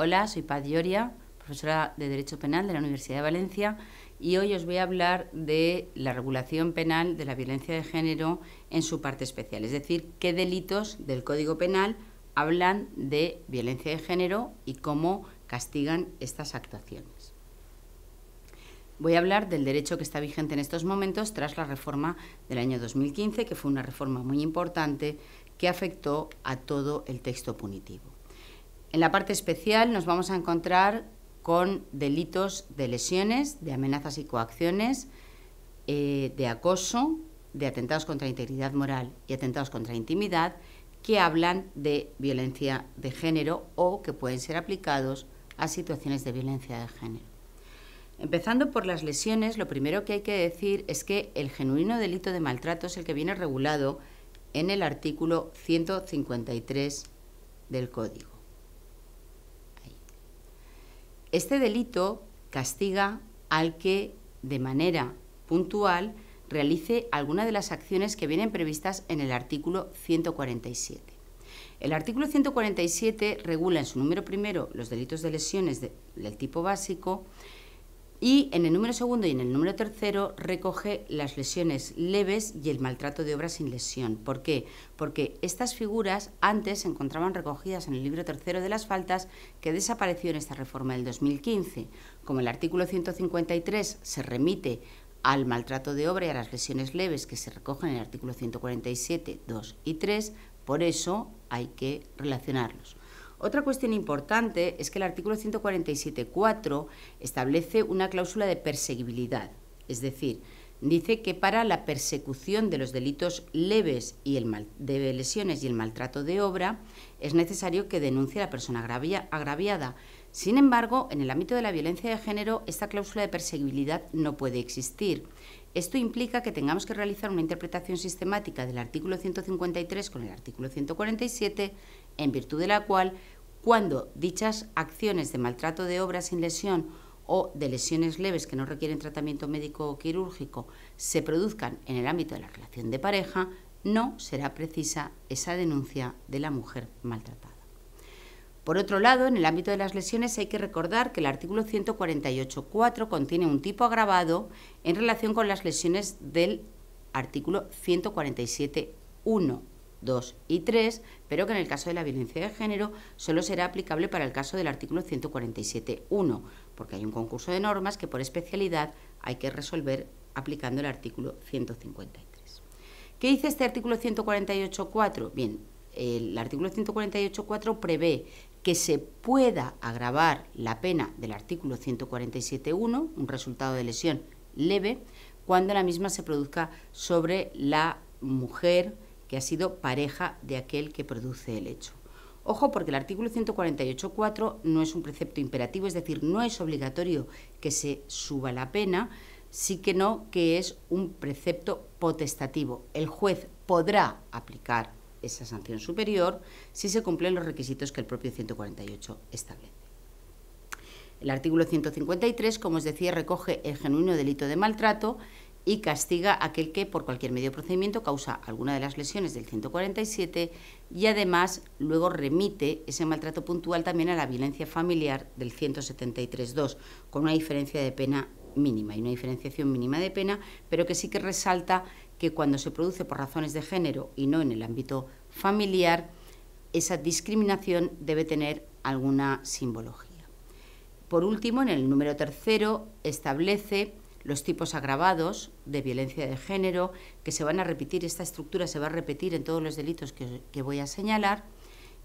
Hola, soy Paz Lloria, profesora de Derecho Penal de la Universidad de Valencia y hoy os voy a hablar de la regulación penal de la violencia de género en su parte especial, es decir, qué delitos del Código Penal hablan de violencia de género y cómo castigan estas actuaciones. Voy a hablar del derecho que está vigente en estos momentos tras la reforma del año 2015, que fue una reforma muy importante que afectó a todo el texto punitivo. En la parte especial nos vamos a encontrar con delitos de lesiones, de amenazas y coacciones, eh, de acoso, de atentados contra integridad moral y atentados contra intimidad, que hablan de violencia de género o que pueden ser aplicados a situaciones de violencia de género. Empezando por las lesiones, lo primero que hay que decir es que el genuino delito de maltrato es el que viene regulado en el artículo 153 del Código. Este delito castiga al que, de manera puntual, realice alguna de las acciones que vienen previstas en el artículo 147. El artículo 147 regula en su número primero los delitos de lesiones del tipo básico, y en el número segundo y en el número tercero recoge las lesiones leves y el maltrato de obra sin lesión. ¿Por qué? Porque estas figuras antes se encontraban recogidas en el libro tercero de las faltas que desapareció en esta reforma del 2015. Como el artículo 153 se remite al maltrato de obra y a las lesiones leves que se recogen en el artículo 147, 2 y 3, por eso hay que relacionarlos. Otra cuestión importante es que el artículo 147.4 establece una cláusula de perseguibilidad, es decir, dice que para la persecución de los delitos leves y el de lesiones y el maltrato de obra es necesario que denuncie a la persona agraviada. Sin embargo, en el ámbito de la violencia de género, esta cláusula de perseguibilidad no puede existir. Esto implica que tengamos que realizar una interpretación sistemática del artículo 153 con el artículo 147, en virtud de la cual cuando dichas acciones de maltrato de obra sin lesión o de lesiones leves que no requieren tratamiento médico o quirúrgico se produzcan en el ámbito de la relación de pareja, no será precisa esa denuncia de la mujer maltratada. Por otro lado, en el ámbito de las lesiones hay que recordar que el artículo 148.4 contiene un tipo agravado en relación con las lesiones del artículo 147.1 2 y 3, pero que en el caso de la violencia de género solo será aplicable para el caso del artículo 147.1, porque hay un concurso de normas que por especialidad hay que resolver aplicando el artículo 153. ¿Qué dice este artículo 148.4? Bien, el artículo 148.4 prevé que se pueda agravar la pena del artículo 147.1, un resultado de lesión leve, cuando la misma se produzca sobre la mujer, que ha sido pareja de aquel que produce el hecho. Ojo, porque el artículo 148.4 no es un precepto imperativo, es decir, no es obligatorio que se suba la pena, sí que no que es un precepto potestativo. El juez podrá aplicar esa sanción superior si se cumplen los requisitos que el propio 148 establece. El artículo 153, como os decía, recoge el genuino delito de maltrato y castiga a aquel que, por cualquier medio procedimiento, causa alguna de las lesiones del 147 y además luego remite ese maltrato puntual también a la violencia familiar del 173.2, con una diferencia de pena mínima y una diferenciación mínima de pena, pero que sí que resalta que cuando se produce por razones de género y no en el ámbito familiar, esa discriminación debe tener alguna simbología. Por último, en el número tercero establece los tipos agravados de violencia de género, que se van a repetir, esta estructura se va a repetir en todos los delitos que, voy a señalar,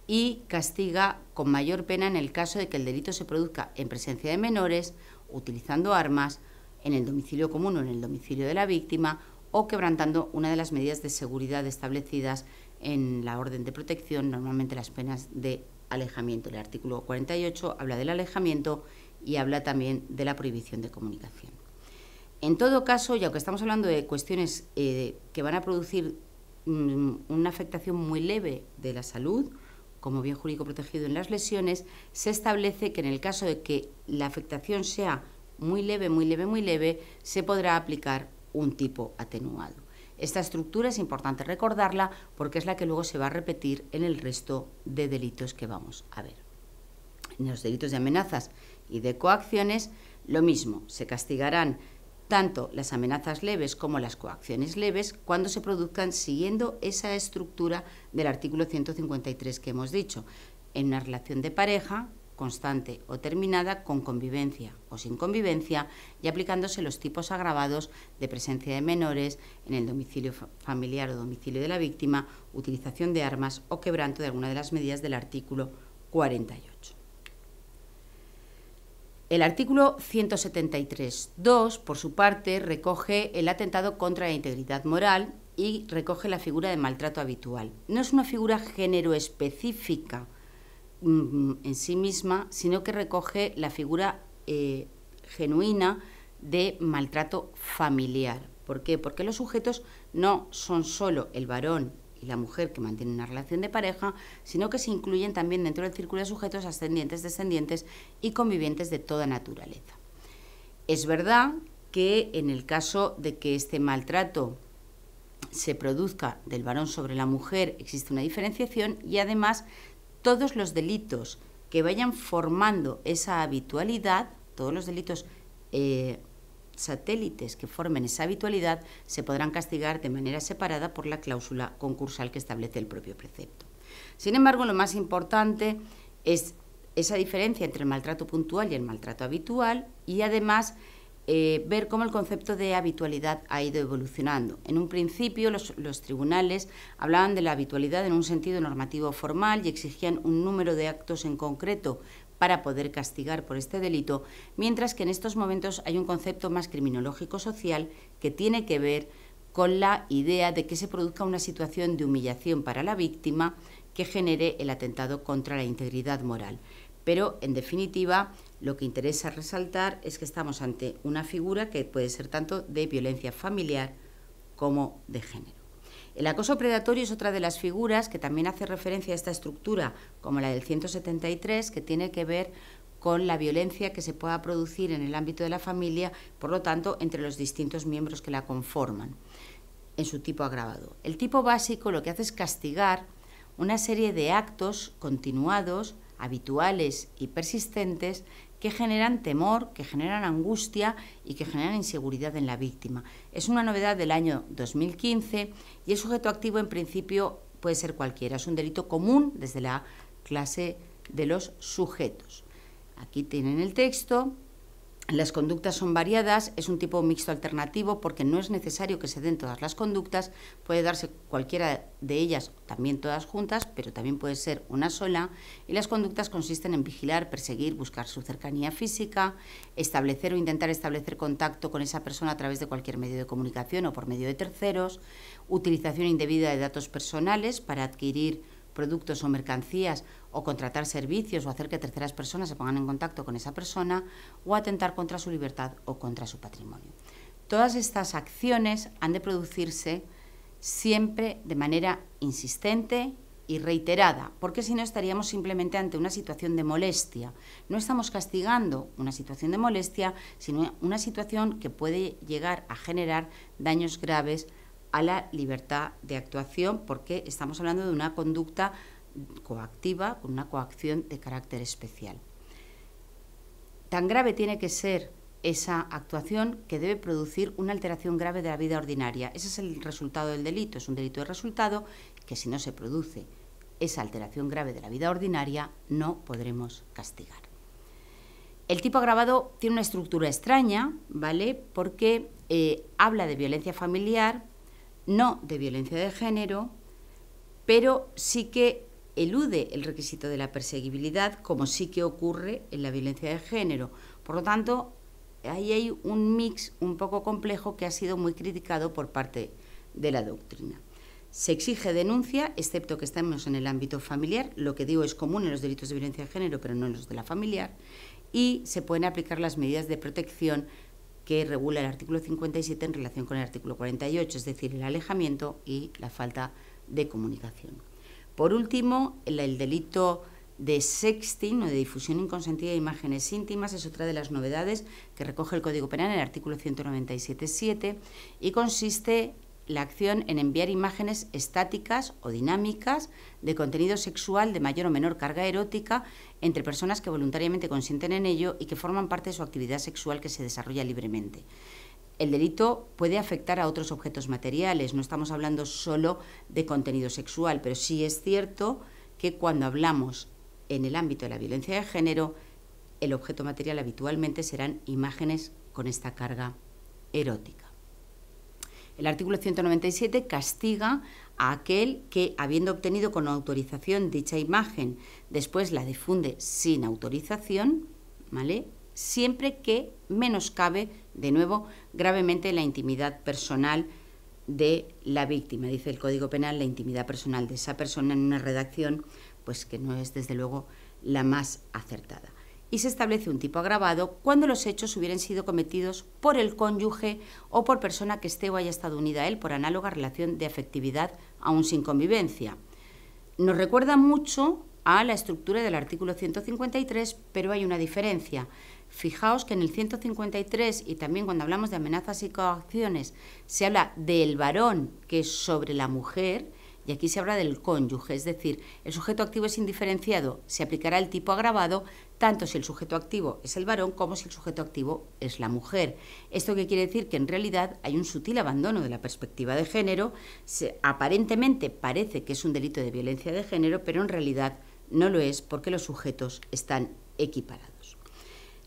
y castiga con mayor pena en el caso de que el delito se produzca en presencia de menores, utilizando armas, en el domicilio común o en el domicilio de la víctima, o quebrantando una de las medidas de seguridad establecidas en la orden de protección, normalmente las penas de alejamiento. El artículo 48 habla del alejamiento y habla también de la prohibición de comunicación. En todo caso, y aunque estamos hablando de cuestiones eh, que van a producir mm, una afectación muy leve de la salud, como bien jurídico protegido en las lesiones, se establece que en el caso de que la afectación sea muy leve, muy leve, muy leve, se podrá aplicar un tipo atenuado. Esta estructura es importante recordarla porque es la que luego se va a repetir en el resto de delitos que vamos a ver. En los delitos de amenazas y de coacciones, lo mismo, se castigarán tanto las amenazas leves como las coacciones leves cuando se produzcan siguiendo esa estructura del artículo 153 que hemos dicho, en una relación de pareja constante o terminada con convivencia o sin convivencia y aplicándose los tipos agravados de presencia de menores en el domicilio familiar o domicilio de la víctima, utilización de armas o quebranto de alguna de las medidas del artículo 48. El artículo 173.2, por su parte, recoge el atentado contra la integridad moral y recoge la figura de maltrato habitual. No es una figura género específica mm, mm, en sí misma, sino que recoge la figura eh, genuina de maltrato familiar. ¿Por qué? Porque los sujetos no son solo el varón la mujer que mantiene una relación de pareja, sino que se incluyen también dentro del círculo de sujetos ascendientes, descendientes y convivientes de toda naturaleza. Es verdad que en el caso de que este maltrato se produzca del varón sobre la mujer existe una diferenciación y además todos los delitos que vayan formando esa habitualidad, todos los delitos eh, satélites que formen esa habitualidad se podrán castigar de manera separada por la cláusula concursal que establece el propio precepto. Sin embargo, lo más importante es esa diferencia entre el maltrato puntual y el maltrato habitual y además eh, ver cómo el concepto de habitualidad ha ido evolucionando. En un principio los, tribunales hablaban de la habitualidad en un sentido normativo formal y exigían un número de actos en concreto para poder castigar por este delito, mientras que en estos momentos hay un concepto más criminológico social que tiene que ver con la idea de que se produzca una situación de humillación para la víctima que genere el atentado contra la integridad moral. Pero, en definitiva, lo que interesa resaltar es que estamos ante una figura que puede ser tanto de violencia familiar como de género. El acoso predatorio es otra de las figuras que también hace referencia a esta estructura, como la del 173, que tiene que ver con la violencia que se pueda producir en el ámbito de la familia, por lo tanto, entre los distintos miembros que la conforman, en su tipo agravado. El tipo básico lo que hace es castigar una serie de actos continuados, habituales y persistentes que generan temor, que generan angustia y que generan inseguridad en la víctima. Es una novedad del año 2015 y el sujeto activo en principio puede ser cualquiera. Es un delito común desde la clase de los sujetos. Aquí tienen el texto, las conductas son variadas, es un tipo mixto alternativo porque no es necesario que se den todas las conductas, puede darse cualquiera de ellas, también todas juntas, pero también puede ser una sola, y las conductas consisten en vigilar, perseguir, buscar su cercanía física, establecer o intentar establecer contacto con esa persona a través de cualquier medio de comunicación o por medio de terceros, utilización indebida de datos personales para adquirir productos o mercancías o contratar servicios o hacer que terceras personas se pongan en contacto con esa persona o atentar contra su libertad o contra su patrimonio. Todas estas acciones han de producirse siempre de manera insistente y reiterada, porque si no estaríamos simplemente ante una situación de molestia. No estamos castigando una situación de molestia, sino una situación que puede llegar a generar daños graves a la libertad de actuación porque estamos hablando de una conducta coactiva, con una coacción de carácter especial. Tan grave tiene que ser esa actuación que debe producir una alteración grave de la vida ordinaria. Ese es el resultado del delito, es un delito de resultado que si no se produce esa alteración grave de la vida ordinaria no podremos castigar. El tipo agravado tiene una estructura extraña, ¿vale? Porque eh, habla de violencia familiar, no de violencia de género, pero sí que elude el requisito de la perseguibilidad, como sí que ocurre en la violencia de género. Por lo tanto, ahí hay un mix un poco complejo que ha sido muy criticado por parte de la doctrina. Se exige denuncia, excepto que estemos en el ámbito familiar, lo que digo es común en los delitos de violencia de género, pero no en los de la familiar, y se pueden aplicar las medidas de protección que regula el artículo 57 en relación con el artículo 48, es decir, el alejamiento y la falta de comunicación. Por último, el, delito de sexting o de difusión inconsentida de imágenes íntimas es otra de las novedades que recoge el Código Penal en el artículo 197.7 y consiste la acción en enviar imágenes estáticas o dinámicas de contenido sexual de mayor o menor carga erótica entre personas que voluntariamente consienten en ello y que forman parte de su actividad sexual que se desarrolla libremente. El delito puede afectar a otros objetos materiales, no estamos hablando solo de contenido sexual, pero sí es cierto que cuando hablamos en el ámbito de la violencia de género, el objeto material habitualmente serán imágenes con esta carga erótica. El artículo 197 castiga a aquel que, habiendo obtenido con autorización dicha imagen, después la difunde sin autorización, ¿vale? siempre que menoscabe, de nuevo, gravemente la intimidad personal de la víctima. Dice el Código Penal la intimidad personal de esa persona en una redacción pues que no es desde luego la más acertada y se establece un tipo agravado cuando los hechos hubieran sido cometidos por el cónyuge o por persona que esté o haya estado unida a él por análoga relación de afectividad aún sin convivencia. Nos recuerda mucho a la estructura del artículo 153, pero hay una diferencia. Fijaos que en el 153 y también cuando hablamos de amenazas y coacciones se habla del varón que es sobre la mujer, y aquí se habla del cónyuge, es decir, el sujeto activo es indiferenciado, se aplicará el tipo agravado tanto si el sujeto activo es el varón como si el sujeto activo es la mujer. Esto quiere decir que en realidad hay un sutil abandono de la perspectiva de género, aparentemente parece que es un delito de violencia de género, pero en realidad no lo es porque los sujetos están equiparados.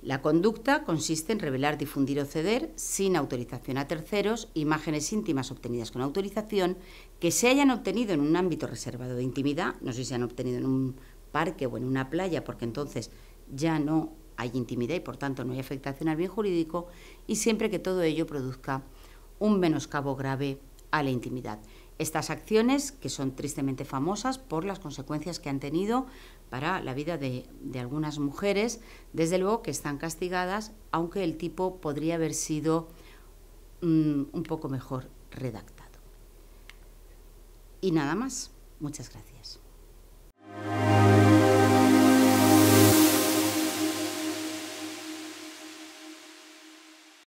La conducta consiste en revelar, difundir o ceder, sin autorización a terceros, imágenes íntimas obtenidas con autorización que se hayan obtenido en un ámbito reservado de intimidad, no sé si se han obtenido en un parque o en una playa, porque entonces ya no hay intimidad y por tanto no hay afectación al bien jurídico, y siempre que todo ello produzca un menoscabo grave a la intimidad. Estas acciones, que son tristemente famosas por las consecuencias que han tenido para la vida de, algunas mujeres, desde luego que están castigadas, aunque el tipo podría haber sido mm, un poco mejor redactado. Y nada más. Muchas gracias.